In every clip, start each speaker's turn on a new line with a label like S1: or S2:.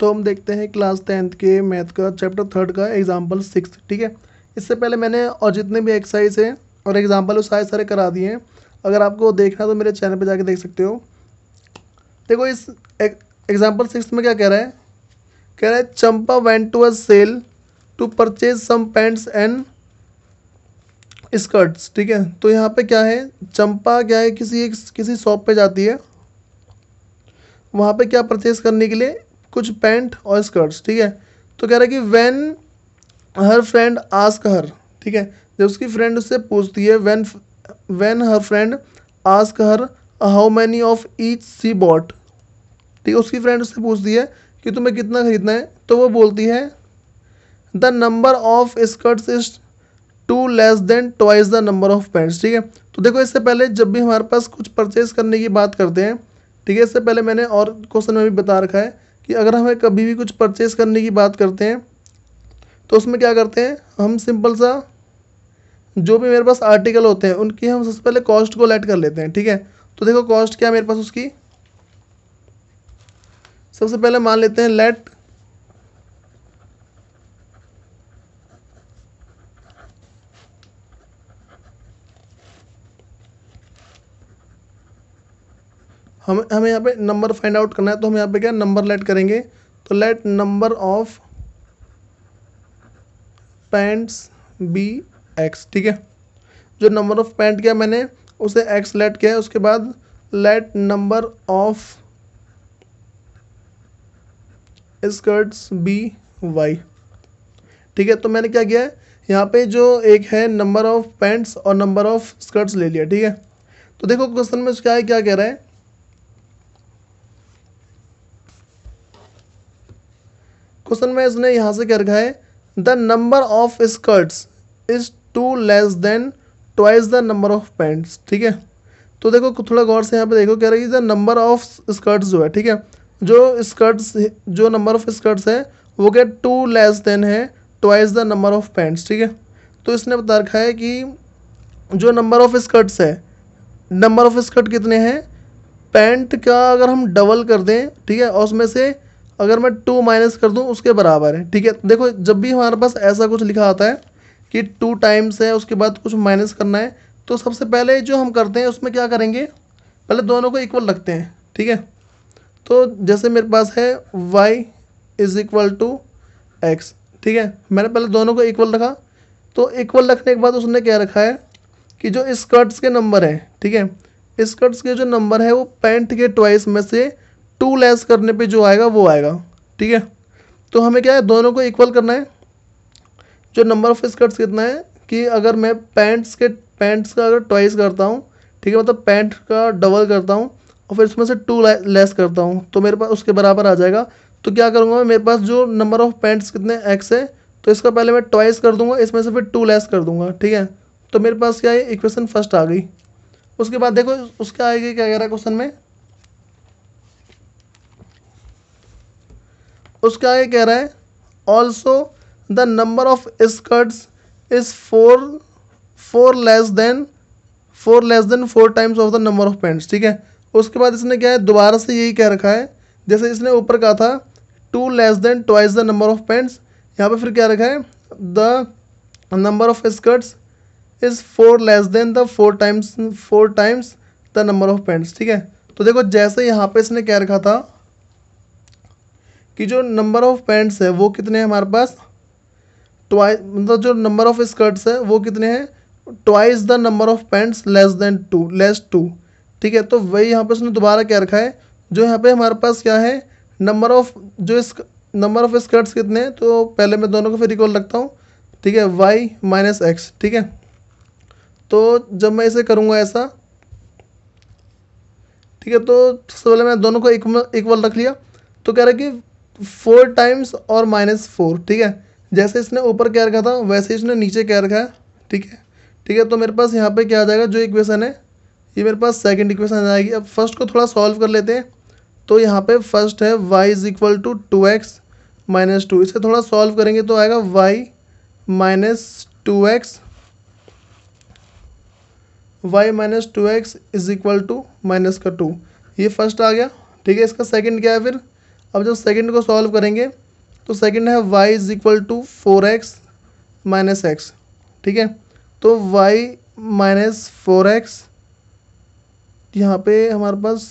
S1: तो हम देखते हैं क्लास टेंथ के मैथ का चैप्टर थर्ड का एग्जाम्पल सिक्स ठीक है इससे पहले मैंने और जितने भी एक्सरसाइज हैं और एग्जाम्पल सारे सारे करा दिए हैं अगर आपको देखना तो मेरे चैनल पर जाके देख सकते हो देखो इस एग्जाम्पल सिक्स में क्या कह रहा है कह रहा है Champa went to a sale to purchase some pants and skirts ठीक है तो यहाँ पे क्या है चंपा क्या है किसी एक किसी शॉप पे जाती है वहाँ पे क्या परचेज करने के लिए कुछ पैंट और स्कर्ट्स ठीक है तो कह रहा है कि when her friend ask her ठीक है जब उसकी फ्रेंड उससे पूछती है when when her friend ask her how many of each she bought ठीक है उसकी फ्रेंड उससे पूछती है कि तुम्हें कितना खरीदना है तो वो बोलती है the number of skirts is two less than twice the number of pants ठीक है तो देखो इससे पहले जब भी हमारे पास कुछ परचेज करने की बात करते हैं ठीक है इससे पहले मैंने और क्वेश्चन में भी बता रखा है कि अगर हमें कभी भी कुछ परचेस करने की बात करते हैं तो उसमें क्या करते हैं हम सिंपल सा जो भी मेरे पास आर्टिकल होते हैं उनकी हम सबसे पहले कॉस्ट को लेट कर लेते हैं ठीक है तो देखो कॉस्ट क्या है मेरे पास उसकी सबसे पहले मान लेते हैं लेट हम हमें यहाँ पे नंबर फाइंड आउट करना है तो हम यहाँ पे क्या नंबर लेट करेंगे तो let number of pants be X ठीक है जो नंबर ऑफ पैंट किया मैंने उसे एक्स लेट किया है उसके बाद let number of skirts be Y ठीक है तो मैंने क्या किया है यहाँ पे जो एक है नंबर ऑफ पैंट्स और नंबर ऑफ स्कर्ट्स ले लिया ठीक है तो देखो क्वेश्चन में क्या है क्या कह रहा है क्वेश्चन में इसने यहाँ से क्या रखा है the number of skirts is two less than twice the number of pants ठीक है तो देखो थोड़ा गौर से यहाँ पे देखो कह रही है द नंबर ऑफ स्कर्ट्स जो है ठीक है जो स्कर्ट्स जो नंबर ऑफ स्कर्ट्स है वो क्या टू लेस देन है twice the number of pants ठीक है तो इसने बता रखा है कि जो नंबर ऑफ स्कर्ट्स है नंबर ऑफ स्कर्ट कितने हैं पैंट का अगर हम डबल कर दें ठीक है और उसमें से अगर मैं टू माइनस कर दूँ उसके बराबर है ठीक है देखो जब भी हमारे पास ऐसा कुछ लिखा आता है कि टू टाइम्स है उसके बाद कुछ माइनस करना है तो सबसे पहले जो हम करते हैं उसमें क्या करेंगे पहले दोनों को इक्वल रखते हैं ठीक है तो जैसे मेरे पास है Y is equal to X ठीक है मैंने पहले दोनों को इक्वल रखा तो इक्वल रखने के बाद उसने क्या रखा है कि जो स्कर्ट्स के नंबर हैं ठीक है स्कर्ट्स के जो नंबर है वो पैंट के ट्वाइस में से टू लेस करने पे जो आएगा वो आएगा ठीक है तो हमें क्या है दोनों को इक्वल करना है जो नंबर ऑफ स्कर्ट्स कितना है कि अगर मैं पैंट्स के पैंट्स का अगर ट्वाइस करता हूँ ठीक है मतलब पैंट का डबल करता हूँ और फिर इसमें से टू लेस करता हूँ तो मेरे पास उसके बराबर आ जाएगा तो क्या करूँगा मैं मेरे पास जो नंबर ऑफ पैंट्स कितने एक्स है तो इसका पहले मैं ट्वाइस कर दूंगा इसमें से फिर टू लेस कर दूंगा ठीक है तो मेरे पास क्या है इक्वेशन फर्स्ट आ गई उसके बाद देखो उसके आएगी क्या कह रहा है क्वेश्चन में उसके आगे कह रहा है also the number of skirts is four four less than four less than four times of the number of pants ठीक है उसके बाद इसने क्या है दोबारा से यही कह रखा है जैसे इसने ऊपर कहा था two less than twice the number of pants यहाँ पे फिर क्या रखा है the number of skirts is four less than the four times four times the number of pants ठीक है तो देखो जैसे यहाँ पे इसने कह रखा था कि जो नंबर ऑफ पैंट्स है वो कितने हैं हमारे पास ट्वाइस मतलब जो नंबर ऑफ स्कर्ट्स है वो कितने हैं twice the number of pants less than two less two ठीक है तो वही यहाँ पे उसने दोबारा क्या रखा है जो यहाँ पे हमारे पास क्या है नंबर ऑफ जो इस नंबर ऑफ स्कर्ट्स कितने हैं तो पहले मैं दोनों को फिर इक्वल रखता हूँ ठीक है वाई माइनस एक्स ठीक है तो जब मैं इसे करूँगा ऐसा ठीक है तो सबसे पहले मैंने दोनों को इक्वल रख लिया तो कह रहा है कि फोर टाइम्स और माइनस फोर ठीक है जैसे इसने ऊपर क्या रखा था वैसे इसने नीचे क्या रखा है ठीक है ठीक है तो मेरे पास यहाँ पे क्या आ जाएगा जो इक्वेशन है ये मेरे पास सेकंड इक्वेशन आ जाएगी अब फर्स्ट को थोड़ा सॉल्व कर लेते हैं तो यहाँ पे फर्स्ट है y is equal to two x minus two इसे थोड़ा सॉल्व करेंगे तो आएगा y minus two x y minus two x is equal to minus का टू ये फर्स्ट आ गया ठीक है इसका सेकंड क्या है फिर अब जब सेकेंड को सॉल्व करेंगे तो सेकेंड है y is equal to four x minus x ठीक है तो वाई माइनस फोर एक्स यहाँ पे हमारे पास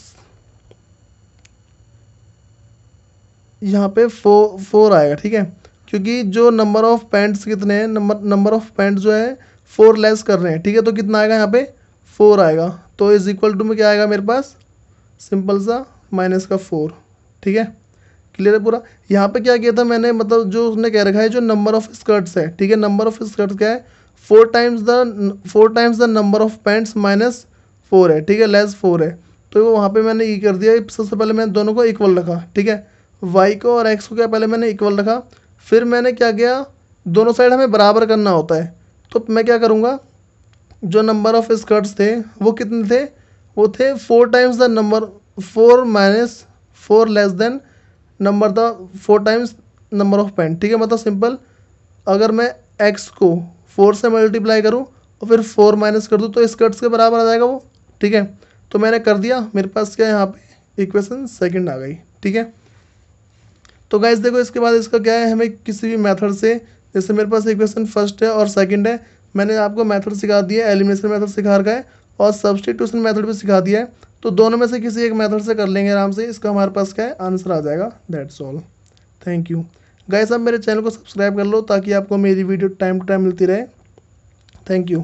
S1: यहाँ पे फो फोर आएगा ठीक है क्योंकि जो नंबर ऑफ पैंट्स कितने हैं नंबर नंबर ऑफ पैंट जो है फोर लेस कर रहे हैं ठीक है तो कितना आएगा यहाँ पे फोर आएगा तो इज इक्वल टू में क्या आएगा मेरे पास सिंपल सा माइनस का फोर ठीक है क्लियर है पूरा यहाँ पे क्या किया था मैंने मतलब जो उसने कह रखा है जो नंबर ऑफ स्कर्ट्स है ठीक है नंबर ऑफ स्कर्ट्स क्या है four times the four times the number of pants minus four है ठीक है लेस फोर है तो वहाँ पे मैंने ये कर दिया सबसे पहले मैंने दोनों को इक्वल रखा ठीक है वाई को और एक्स को क्या पहले मैंने इक्वल रखा फिर मैंने क्या किया दोनों साइड हमें बराबर करना होता है तो मैं क्या करूँगा जो नंबर ऑफ स्कर्ट्स थे वो कितने थे वो थे four times the number four minus four less than number the four times number of pen ठीक है मतलब सिंपल अगर मैं एक्स को फोर से मल्टीप्लाई करूँ और फिर फोर माइनस कर दूँ तो इस कट्स के बराबर आ जाएगा वो ठीक है तो मैंने कर दिया मेरे पास क्या है यहाँ पे इक्वेशन सेकंड आ गई ठीक है तो गाइज देखो इसके बाद इसका क्या है हमें किसी भी मेथड से जैसे मेरे पास इक्वेशन फर्स्ट है और सेकंड है मैंने आपको मेथड सिखा दिया एलिमिनेशन मेथड सिखा रखा है और सब्सटीट्यूशन मेथड भी सिखा दिया है तो दोनों में से किसी एक मेथड से कर लेंगे आराम से इसका हमारे पास क्या है आंसर आ जाएगा that's all thank you guys आप मेरे चैनल को सब्सक्राइब कर लो ताकि आपको मेरी वीडियो टाइम टू टाइम मिलती रहे थैंक यू